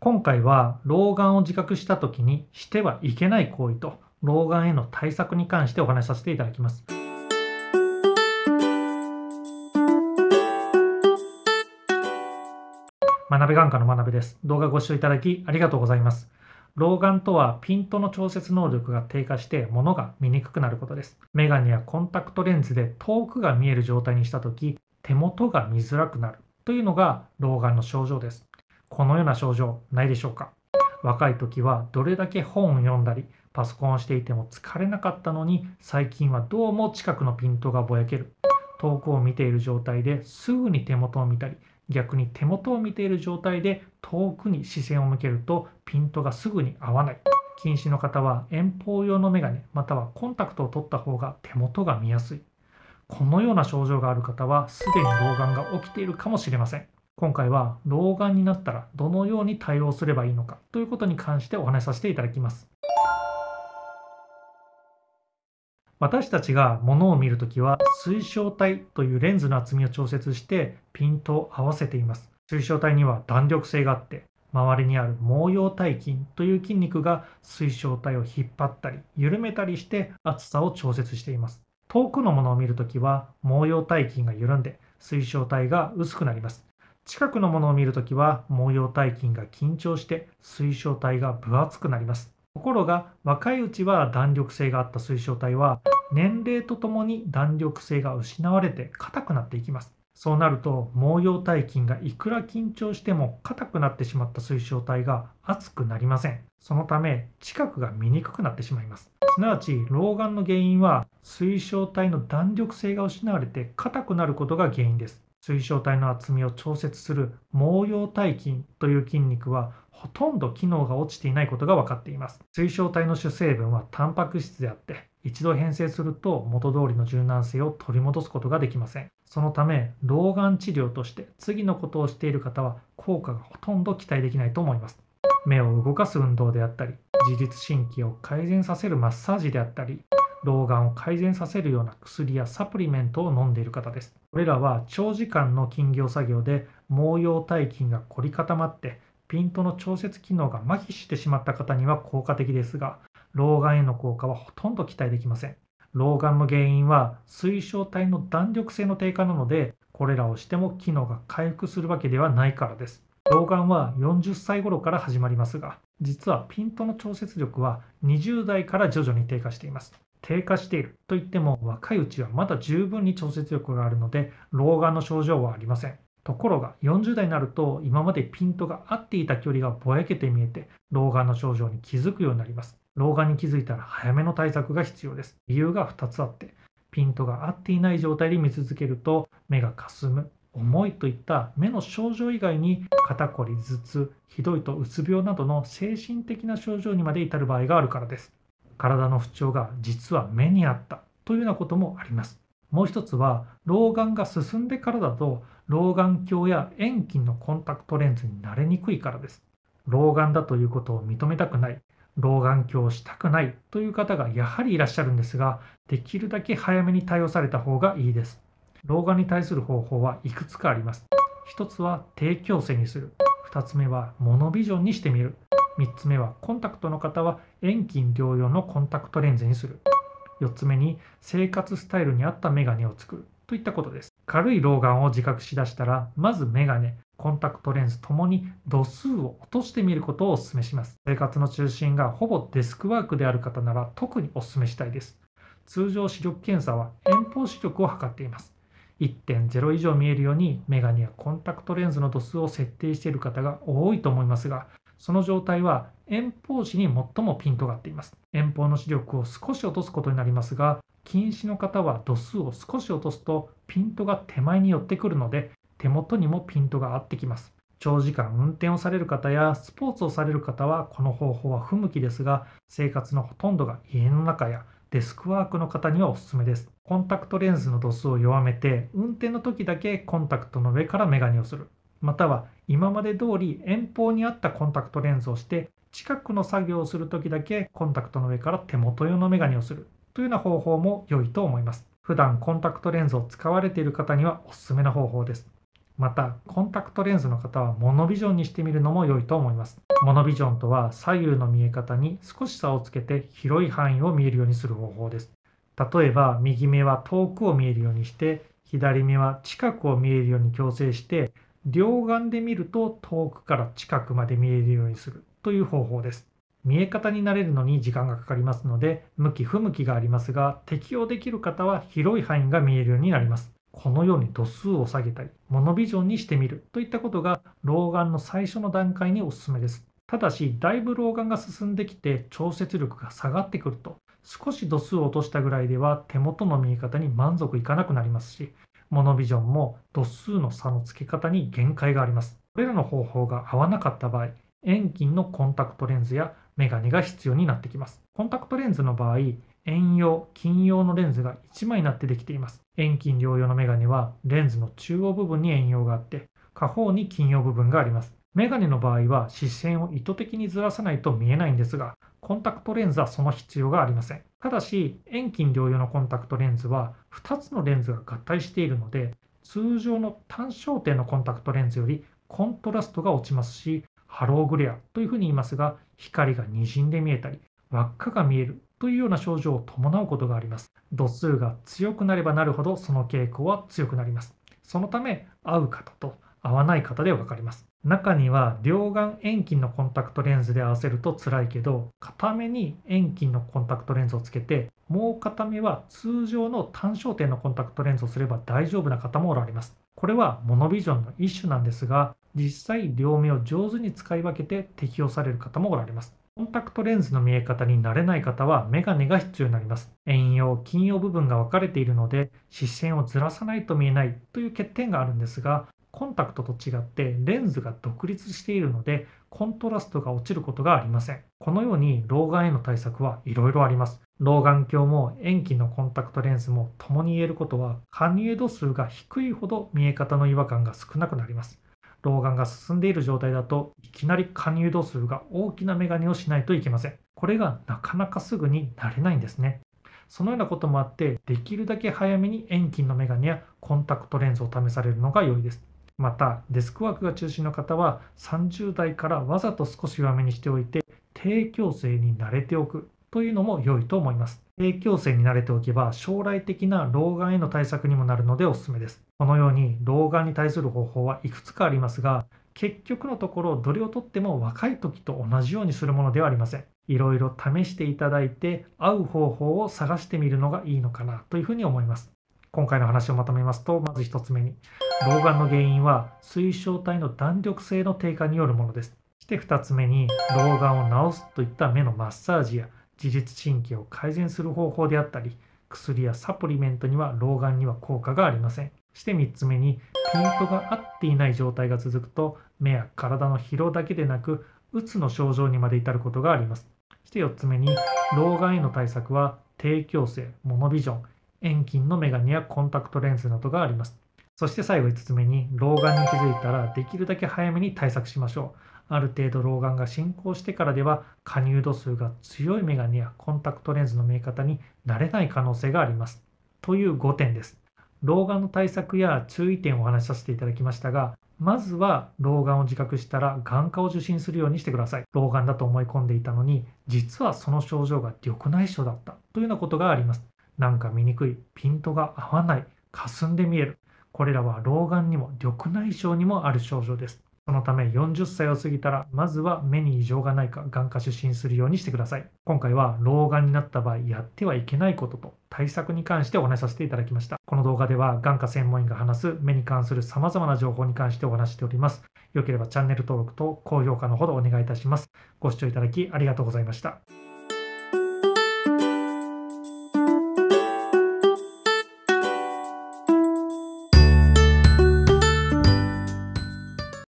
今回は老眼を自覚した時にしてはいけない行為と老眼への対策に関してお話しさせていただきます。学べ眼科の学べです。動画ご視聴いただきありがとうございます。老眼とはピントの調節能力が低下して物が見にくくなることです。メガネやコンタクトレンズで遠くが見える状態にした時手元が見づらくなるというのが老眼の症状です。このような症状ないでしょうか若い時はどれだけ本を読んだりパソコンをしていても疲れなかったのに最近はどうも近くのピントがぼやける遠くを見ている状態ですぐに手元を見たり逆に手元を見ている状態で遠くに視線を向けるとピントがすぐに合わない近視の方は遠方用のメガネまたはコンタクトを取った方が手元が見やすいこのような症状がある方はすでに老眼が起きているかもしれません今回は老眼になったらどのように対応すればいいのかということに関してお話しさせていただきます。私たちが物を見るときは水晶体というレンズの厚みを調節してピントを合わせています。水晶体には弾力性があって周りにある毛様体筋という筋肉が水晶体を引っ張ったり緩めたりして厚さを調節しています。遠くのものを見るときは毛様体筋が緩んで水晶体が薄くなります。近くのものを見るときは毛様体筋が緊張して水晶体が分厚くなりますところが若いうちは弾力性があった水晶体は年齢とともに弾力性が失われて硬くなっていきますそうなると毛様体筋がいくら緊張しても硬くなってしまった水晶体が熱くなりませんそのため近くが見にくくなってしまいますすなわち老眼の原因は水晶体の弾力性が失われて硬くなることが原因です水晶体の厚みを調節する毛様体筋という筋肉はほとんど機能が落ちていないことが分かっています水晶体の主成分はタンパク質であって一度変性すると元通りの柔軟性を取り戻すことができませんそのため老眼治療として次のことをしている方は効果がほとんど期待できないと思います目を動かす運動であったり自律神経を改善させるマッサージであったり老眼を改善させるような薬やサプリメントを飲んでいる方ですこれらは長時間の金魚作業で毛様体筋が凝り固まってピントの調節機能が麻痺してしまった方には効果的ですが老眼への効果はほとんど期待できません老眼の原因は水晶体の弾力性の低下なのでこれらをしても機能が回復するわけではないからです老眼は40歳頃から始まりますが実はピントの調節力は20代から徐々に低下しています低下しているといっても若いうちはまだ十分に調節力があるので老眼の症状はありませんところが40代になると今までピントが合っていた距離がぼやけて見えて老眼の症状に気づくようになります老眼に気づいたら早めの対策が必要です理由が2つあってピントが合っていない状態で見続けると目がかすむ重いといった目の症状以外に肩こり頭痛ひどいとうつ病などの精神的な症状にまで至る場合があるからです体の不調が実は目にあったというようなこともあります。もう一つは老眼が進んでからだと老眼鏡や遠近のコンタクトレンズに慣れにくいからです。老眼だということを認めたくない、老眼鏡をしたくないという方がやはりいらっしゃるんですが、できるだけ早めに対応された方がいいです。老眼に対する方法はいくつかあります。一つは低矯正にする。二つ目はモノビジョンにしてみる。3つ目はコンタクトの方は遠近療養のコンタクトレンズにする4つ目に生活スタイルに合ったメガネを作るといったことです軽い老眼を自覚しだしたらまずメガネコンタクトレンズともに度数を落としてみることをお勧めします生活の中心がほぼデスクワークである方なら特にお勧めしたいです通常視力検査は遠方視力を測っています1.0以上見えるようにメガネやコンタクトレンズの度数を設定している方が多いと思いますがその状態は遠方視に最もピントが合っています。遠方の視力を少し落とすことになりますが、近視の方は度数を少し落とすとピントが手前に寄ってくるので、手元にもピントが合ってきます。長時間運転をされる方やスポーツをされる方はこの方法は不向きですが、生活のほとんどが家の中やデスクワークの方にはおすすめです。コンタクトレンズの度数を弱めて、運転の時だけコンタクトの上からメガネをする。または今まで通り遠方にあったコンタクトレンズをして近くの作業をする時だけコンタクトの上から手元用のメガネをするというような方法も良いと思います普段コンタクトレンズを使われている方にはおすすめな方法ですまたコンタクトレンズの方はモノビジョンにしてみるのも良いと思いますモノビジョンとは左右の見え方に少し差をつけて広い範囲を見えるようにする方法です例えば右目は遠くを見えるようにして左目は近くを見えるように矯正して両眼で見ると遠くから近くまで見えるようにするという方法です。見え方に慣れるのに時間がかかりますので、向き不向きがありますが、適用できる方は広い範囲が見えるようになります。このように度数を下げたり、モノビジョンにしてみるといったことが老眼の最初の段階におすすめです。ただし、だいぶ老眼が進んできて調節力が下がってくると、少し度数を落としたぐらいでは手元の見え方に満足いかなくなりますし、モノビジョンも度数の差の付け方に限界があります。これらの方法が合わなかった場合、遠近のコンタクトレンズやメガネが必要になってきます。コンタクトレンズの場合、遠用、近用のレンズが1枚になってできています。遠近両用のメガネはレンズの中央部分に遠用があって、下方に近用部分があります。メガネの場合は視線を意図的にずらさないと見えないんですが、コンタクトレンズはその必要がありません。ただし遠近両用のコンタクトレンズは2つのレンズが合体しているので通常の単焦点のコンタクトレンズよりコントラストが落ちますしハローグレアというふうに言いますが光が滲んで見えたり輪っかが見えるというような症状を伴うことがあります度数が強くなればなるほどその傾向は強くなりますそのため合う方と合わない方で分かります中には両眼遠近のコンタクトレンズで合わせると辛いけど片目に遠近のコンタクトレンズをつけてもう片目は通常の単焦点のコンタクトレンズをすれば大丈夫な方もおられますこれはモノビジョンの一種なんですが実際両目を上手に使い分けて適用される方もおられますコンタクトレンズの見え方に慣れない方はメガネが必要になります。遠用、近用部分が分かれているので視線をずらさないと見えないという欠点があるんですが、コンタクトと違ってレンズが独立しているのでコントラストが落ちることがありませんこのように老眼への対策はいろいろあります老眼鏡も遠近のコンタクトレンズも共に言えることは加入度数が低いほど見え方の違和感が少なくなります老眼が進んでいる状態だといきなり加入度数が大きなメガネをしないといけませんこれがなかなかすぐに慣れないんですねそのようなこともあってできるだけ早めに遠近のメガネやコンタクトレンズを試されるのが良いですまたデスクワークが中心の方は30代からわざと少し弱めにしておいて低強制に慣れておくというのも良いと思います低強制に慣れておけば将来的な老眼への対策にもなるのでおすすめですこのように老眼に対する方法はいくつかありますが結局のところどれをとっても若い時と同じようにするものではありませんいろいろ試していただいて合う方法を探してみるのがいいのかなというふうに思います今回の話をまとめますとまず1つ目に老眼の原因は水晶体の弾力性の低下によるものですそして2つ目に老眼を治すといった目のマッサージや自律神経を改善する方法であったり薬やサプリメントには老眼には効果がありませんそして3つ目にピントが合っていない状態が続くと目や体の疲労だけでなくうつの症状にまで至ることがありますそして4つ目に老眼への対策は低強制、モノビジョン遠近のメガネやコンタクトレンズなどがあります。そして最後5つ目に、老眼に気づいたらできるだけ早めに対策しましょう。ある程度老眼が進行してからでは、加入度数が強いメガネやコンタクトレンズの見え方になれない可能性があります。という5点です。老眼の対策や注意点をお話しさせていただきましたが、まずは老眼を自覚したら眼科を受診するようにしてください。老眼だと思い込んでいたのに、実はその症状が緑内障だったというようなことがあります。なんか醜い、ピントが合わない、霞んで見える。これらは老眼にも緑内障にもある症状です。そのため40歳を過ぎたら、まずは目に異常がないか眼科受診するようにしてください。今回は老眼になった場合やってはいけないことと対策に関してお話しさせていただきました。この動画では眼科専門医が話す目に関する様々な情報に関してお話しております。良ければチャンネル登録と高評価のほどお願いいたします。ご視聴いただきありがとうございました。